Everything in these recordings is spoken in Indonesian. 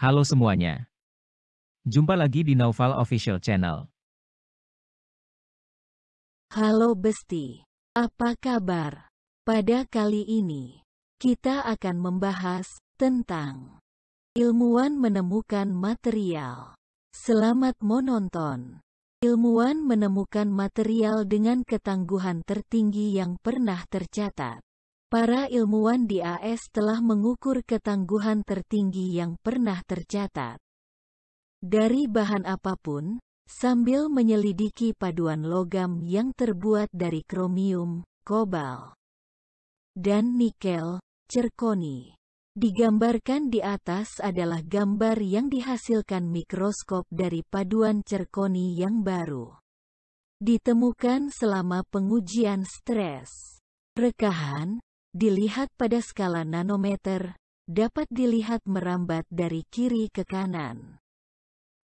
Halo semuanya. Jumpa lagi di Naufal Official Channel. Halo Besti. Apa kabar? Pada kali ini, kita akan membahas tentang ilmuwan menemukan material. Selamat menonton. Ilmuwan menemukan material dengan ketangguhan tertinggi yang pernah tercatat. Para ilmuwan di AS telah mengukur ketangguhan tertinggi yang pernah tercatat. Dari bahan apapun, sambil menyelidiki paduan logam yang terbuat dari kromium, kobal, dan nikel, cerkoni. Digambarkan di atas adalah gambar yang dihasilkan mikroskop dari paduan cerkoni yang baru. Ditemukan selama pengujian stres. Rekahan, Dilihat pada skala nanometer, dapat dilihat merambat dari kiri ke kanan.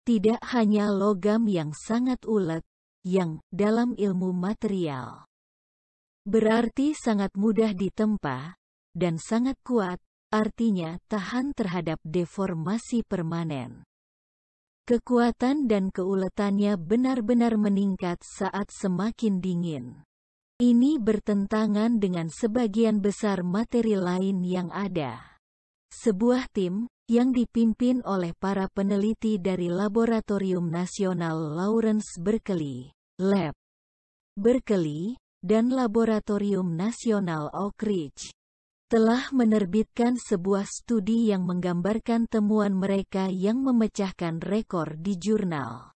Tidak hanya logam yang sangat ulet, yang, dalam ilmu material, berarti sangat mudah ditempa, dan sangat kuat, artinya tahan terhadap deformasi permanen. Kekuatan dan keuletannya benar-benar meningkat saat semakin dingin. Ini bertentangan dengan sebagian besar materi lain yang ada. Sebuah tim, yang dipimpin oleh para peneliti dari Laboratorium Nasional Lawrence Berkeley, Lab Berkeley, dan Laboratorium Nasional Oak Ridge, telah menerbitkan sebuah studi yang menggambarkan temuan mereka yang memecahkan rekor di jurnal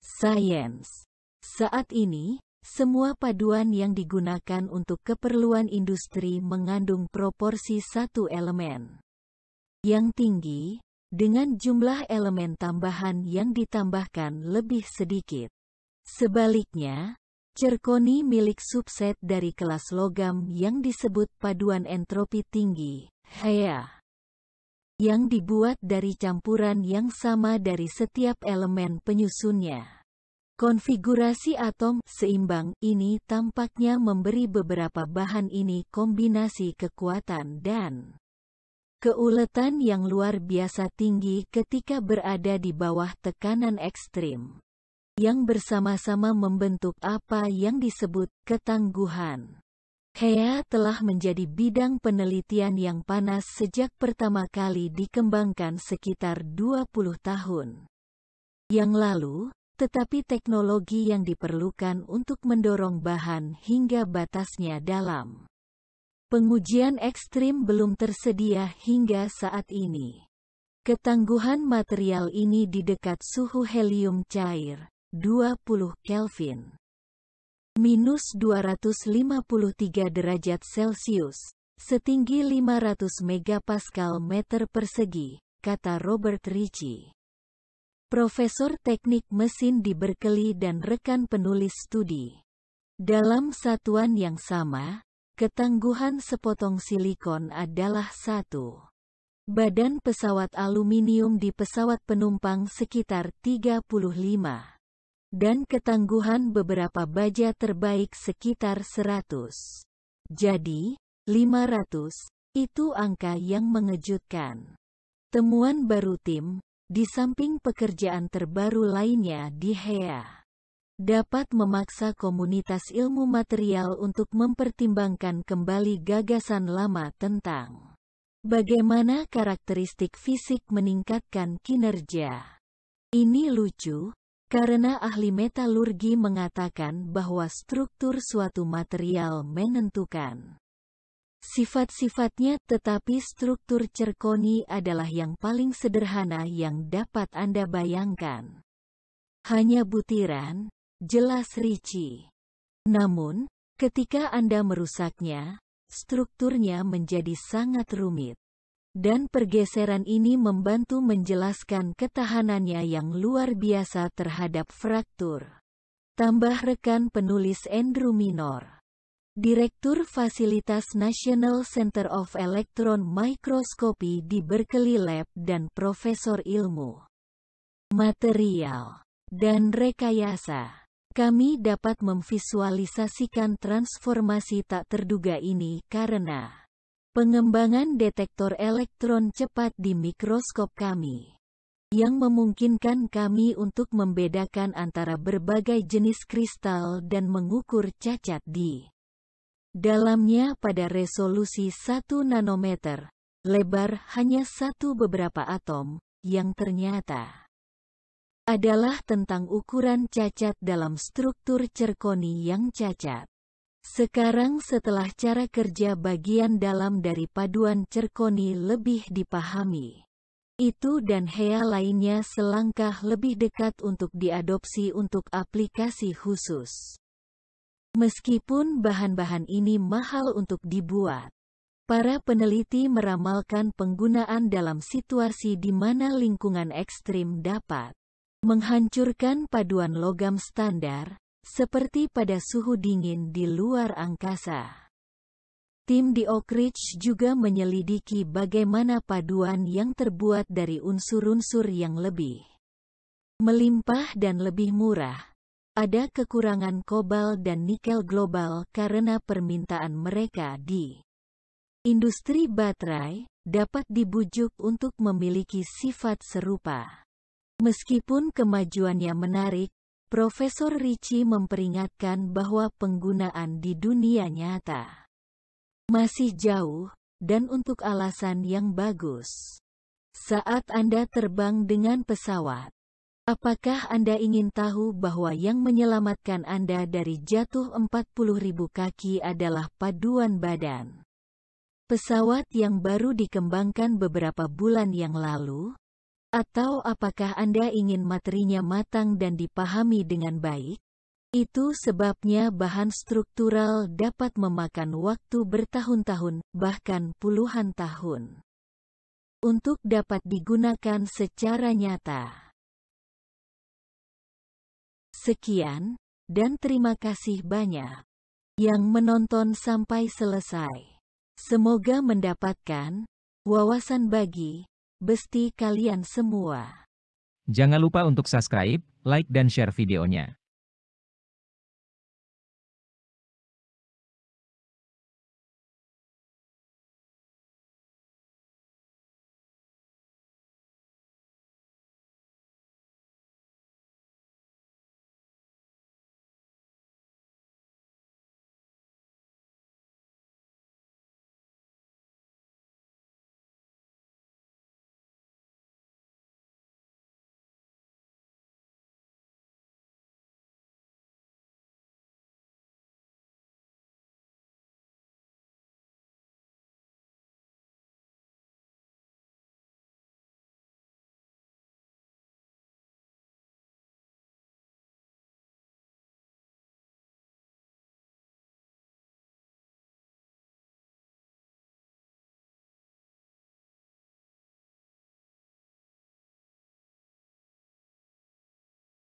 Science. Saat ini, semua paduan yang digunakan untuk keperluan industri mengandung proporsi satu elemen yang tinggi, dengan jumlah elemen tambahan yang ditambahkan lebih sedikit. Sebaliknya, cerkoni milik subset dari kelas logam yang disebut paduan entropi tinggi, HEA, yang dibuat dari campuran yang sama dari setiap elemen penyusunnya. Konfigurasi atom seimbang ini tampaknya memberi beberapa bahan ini kombinasi kekuatan dan keuletan yang luar biasa tinggi ketika berada di bawah tekanan ekstrim, yang bersama-sama membentuk apa yang disebut ketangguhan. Hea telah menjadi bidang penelitian yang panas sejak pertama kali dikembangkan sekitar 20 tahun yang lalu, tetapi teknologi yang diperlukan untuk mendorong bahan hingga batasnya dalam. Pengujian ekstrim belum tersedia hingga saat ini. Ketangguhan material ini di dekat suhu helium cair, 20 Kelvin. Minus 253 derajat Celcius, setinggi 500 megapascal meter persegi, kata Robert Ricci. Profesor Teknik Mesin di Berkeley dan rekan penulis studi. Dalam satuan yang sama, ketangguhan sepotong silikon adalah satu. Badan pesawat aluminium di pesawat penumpang sekitar 35. Dan ketangguhan beberapa baja terbaik sekitar 100. Jadi, 500, itu angka yang mengejutkan. Temuan baru tim, di samping pekerjaan terbaru lainnya di HEA, dapat memaksa komunitas ilmu material untuk mempertimbangkan kembali gagasan lama tentang bagaimana karakteristik fisik meningkatkan kinerja. Ini lucu, karena ahli metalurgi mengatakan bahwa struktur suatu material menentukan sifat-sifatnya, tetapi struktur cerkoni adalah yang paling sederhana yang dapat Anda bayangkan. Hanya butiran, jelas Ricci. Namun, ketika Anda merusaknya, strukturnya menjadi sangat rumit. Dan pergeseran ini membantu menjelaskan ketahanannya yang luar biasa terhadap fraktur. Tambah rekan penulis Andrew Minor. Direktur Fasilitas National Center of Electron Microscopy di Berkeley Lab dan Profesor Ilmu Material dan Rekayasa. Kami dapat memvisualisasikan transformasi tak terduga ini karena pengembangan detektor elektron cepat di mikroskop kami yang memungkinkan kami untuk membedakan antara berbagai jenis kristal dan mengukur cacat di Dalamnya pada resolusi 1 nanometer, lebar hanya satu beberapa atom, yang ternyata adalah tentang ukuran cacat dalam struktur cerkoni yang cacat. Sekarang setelah cara kerja bagian dalam dari paduan cerkoni lebih dipahami, itu dan HEA lainnya selangkah lebih dekat untuk diadopsi untuk aplikasi khusus. Meskipun bahan-bahan ini mahal untuk dibuat, para peneliti meramalkan penggunaan dalam situasi di mana lingkungan ekstrim dapat menghancurkan paduan logam standar, seperti pada suhu dingin di luar angkasa. Tim di Oak Ridge juga menyelidiki bagaimana paduan yang terbuat dari unsur-unsur yang lebih melimpah dan lebih murah, ada kekurangan kobal dan nikel global karena permintaan mereka di industri baterai dapat dibujuk untuk memiliki sifat serupa. Meskipun kemajuannya menarik, Profesor Ricci memperingatkan bahwa penggunaan di dunia nyata masih jauh, dan untuk alasan yang bagus. Saat Anda terbang dengan pesawat, Apakah Anda ingin tahu bahwa yang menyelamatkan Anda dari jatuh 40.000 kaki adalah paduan badan? Pesawat yang baru dikembangkan beberapa bulan yang lalu? Atau apakah Anda ingin materinya matang dan dipahami dengan baik? Itu sebabnya bahan struktural dapat memakan waktu bertahun-tahun, bahkan puluhan tahun. Untuk dapat digunakan secara nyata. Sekian, dan terima kasih banyak yang menonton sampai selesai. Semoga mendapatkan wawasan bagi besti kalian semua. Jangan lupa untuk subscribe, like dan share videonya.